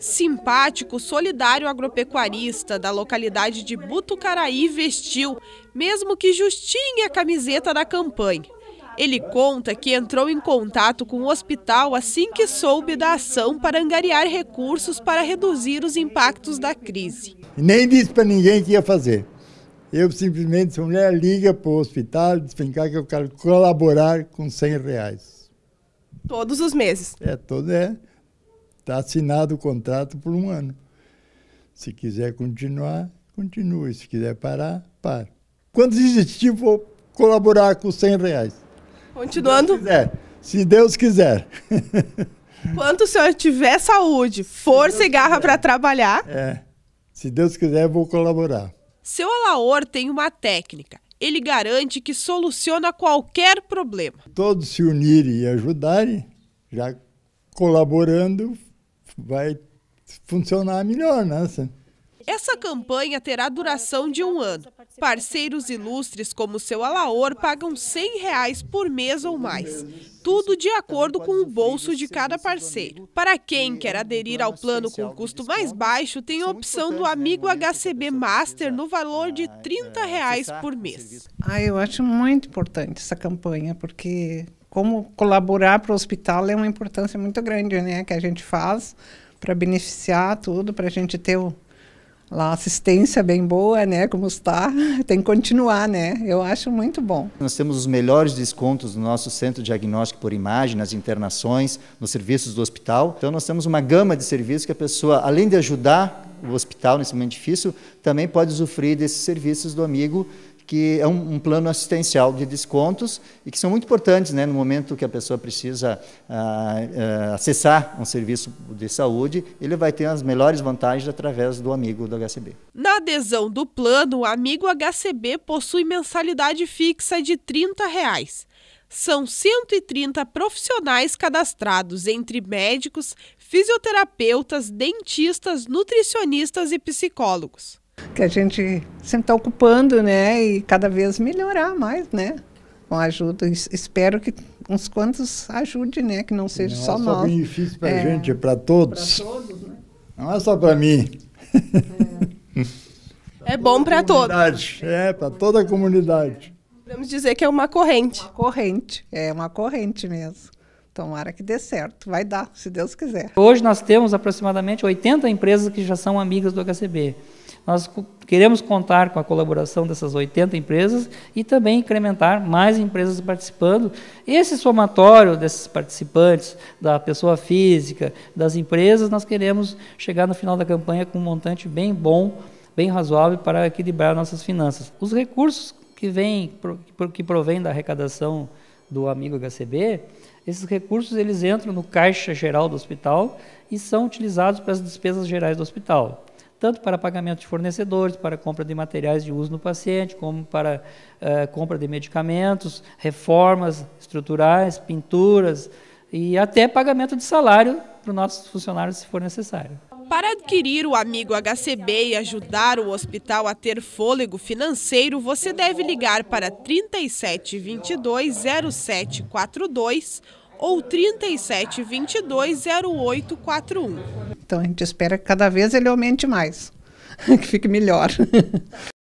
Simpático, solidário agropecuarista da localidade de Butucaraí vestiu, mesmo que justinha a camiseta da campanha. Ele conta que entrou em contato com o hospital assim que soube da ação para angariar recursos para reduzir os impactos da crise. Nem disse para ninguém que ia fazer. Eu simplesmente, se a mulher liga para o hospital, despencar que eu quero colaborar com 100 reais. Todos os meses? É, todo, é. Está assinado o contrato por um ano. Se quiser continuar, continue. Se quiser parar, para. Quando desistir, tipo, vou colaborar com 100 reais. Continuando. Se Deus quiser. Se Deus quiser. Quanto o senhor tiver saúde, força e garra para trabalhar. É. Se Deus quiser, vou colaborar. Seu Alaor tem uma técnica. Ele garante que soluciona qualquer problema. Todos se unirem e ajudarem, já colaborando, vai funcionar melhor, né? Assim. Essa campanha terá duração de um ano. Parceiros ilustres como o seu Alaor pagam R$ 100 reais por mês ou mais. Tudo de acordo com o bolso de cada parceiro. Para quem quer aderir ao plano com custo mais baixo, tem a opção do né? Amigo é HCB Master no valor de ah, R$ 30 é. reais por mês. Ah, eu acho muito importante essa campanha, porque como colaborar para o hospital é uma importância muito grande, né? Que a gente faz para beneficiar tudo, para a gente ter o, lá assistência bem boa, né? Como está, tem que continuar, né? Eu acho muito bom. Nós temos os melhores descontos no nosso centro de diagnóstico por imagem, nas internações, nos serviços do hospital. Então nós temos uma gama de serviços que a pessoa, além de ajudar o hospital nesse momento difícil, também pode usufruir desses serviços do amigo que é um, um, plano assistencial de descontos e que são muito importantes né, no momento que a pessoa precisa ah, ah, acessar um serviço de saúde, ele vai ter as melhores vantagens através do amigo do HCB. Na adesão do plano, o amigo HCB possui mensalidade fixa de R$ 30. Reais. São 130 profissionais cadastrados entre médicos, fisioterapeutas, dentistas, nutricionistas e psicólogos. Que a gente sempre está ocupando, né? E cada vez melhorar mais, né? Com a ajuda. Espero que uns quantos ajude, né? Que não seja não só é só benefício para a é, gente, é para todos. Para todos, né? Não é só para mim. É, é bom para todos. É, para toda a comunidade. Podemos dizer que é uma corrente. Uma corrente, é uma corrente mesmo. Tomara que dê certo, vai dar, se Deus quiser. Hoje nós temos aproximadamente 80 empresas que já são amigas do HCB. Nós queremos contar com a colaboração dessas 80 empresas e também incrementar mais empresas participando. Esse somatório desses participantes, da pessoa física, das empresas, nós queremos chegar no final da campanha com um montante bem bom, bem razoável para equilibrar nossas finanças. Os recursos que vêm, que provém da arrecadação do amigo HCB, esses recursos eles entram no caixa geral do hospital e são utilizados para as despesas gerais do hospital tanto para pagamento de fornecedores, para compra de materiais de uso no paciente, como para uh, compra de medicamentos, reformas estruturais, pinturas e até pagamento de salário para os nossos funcionários, se for necessário. Para adquirir o Amigo HCB e ajudar o hospital a ter fôlego financeiro, você deve ligar para 3722 0742 ou 37220841. Então a gente espera que cada vez ele aumente mais, que fique melhor.